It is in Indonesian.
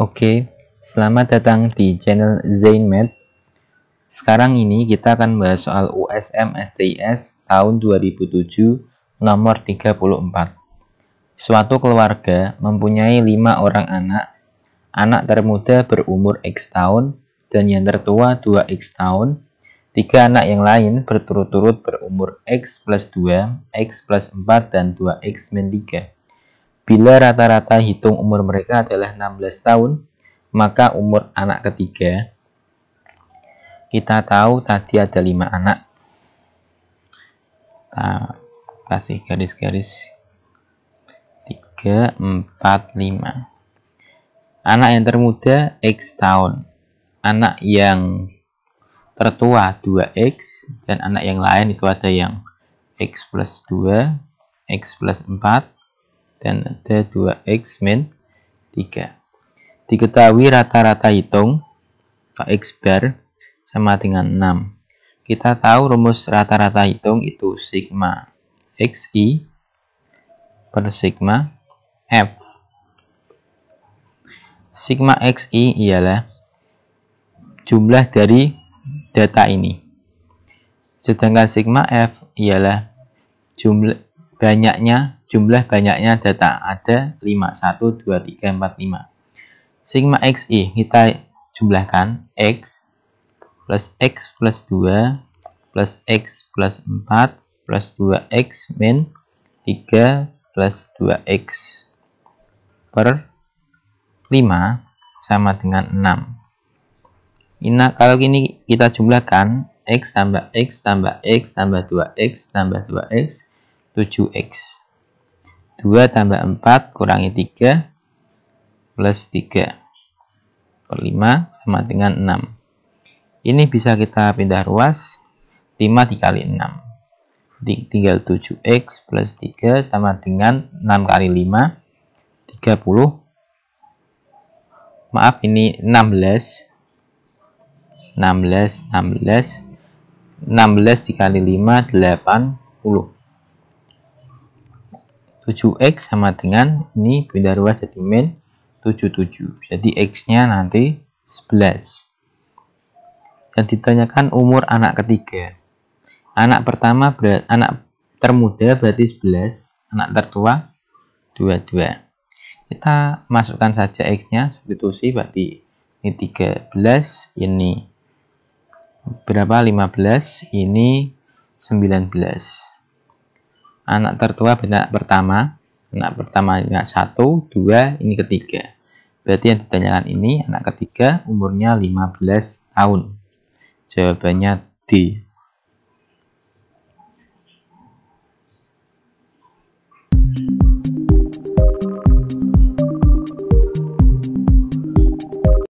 Oke, selamat datang di channel ZainMath. Sekarang ini kita akan bahas soal USM STIS tahun 2007 nomor 34. Suatu keluarga mempunyai lima orang anak. Anak termuda berumur X tahun dan yang tertua 2X tahun. Tiga anak yang lain berturut-turut berumur X plus 2, X plus 4, dan 2X min 3. Bila rata-rata hitung umur mereka adalah 16 tahun, maka umur anak ketiga kita tahu tadi ada lima anak. Kita kasih garis-garis 3, 4, 5. Anak yang termuda X tahun. Anak yang tertua 2X dan anak yang lain itu ada yang X plus 2, X plus 4, dan ada 2x min 3 diketahui rata-rata hitung x bar sama dengan 6 kita tahu rumus rata-rata hitung itu sigma xi per sigma f sigma xi ialah jumlah dari data ini sedangkan sigma f ialah jumlah banyaknya jumlah banyaknya data ada 5, 1, 2, 3, 4, 5 sigma xi kita jumlahkan x plus x plus 2 plus x plus 4 plus 2x min 3 plus 2x per 5 sama dengan 6 ini nah, kalau ini kita jumlahkan x tambah x tambah x tambah 2x tambah 2x 7x 2 tambah 4 kurangi 3 plus 3 per 5 sama dengan 6 ini bisa kita pindah ruas 5 dikali 6 tinggal 7x plus 3 sama dengan 6 kali 5 30 maaf ini 16 16 16 16 dikali 5 80 7x sama dengan ini pindah ruas jadi min 77 jadi x nya nanti 11 yang ditanyakan umur anak ketiga anak pertama berat, anak termuda berarti 11 anak tertua 22 kita masukkan saja x nya substitusi berarti ini 13 ini berapa 15 ini 19 anak tertua anak pertama anak pertama anak satu dua ini ketiga berarti yang ditanyakan ini anak ketiga umurnya 15 tahun jawabannya D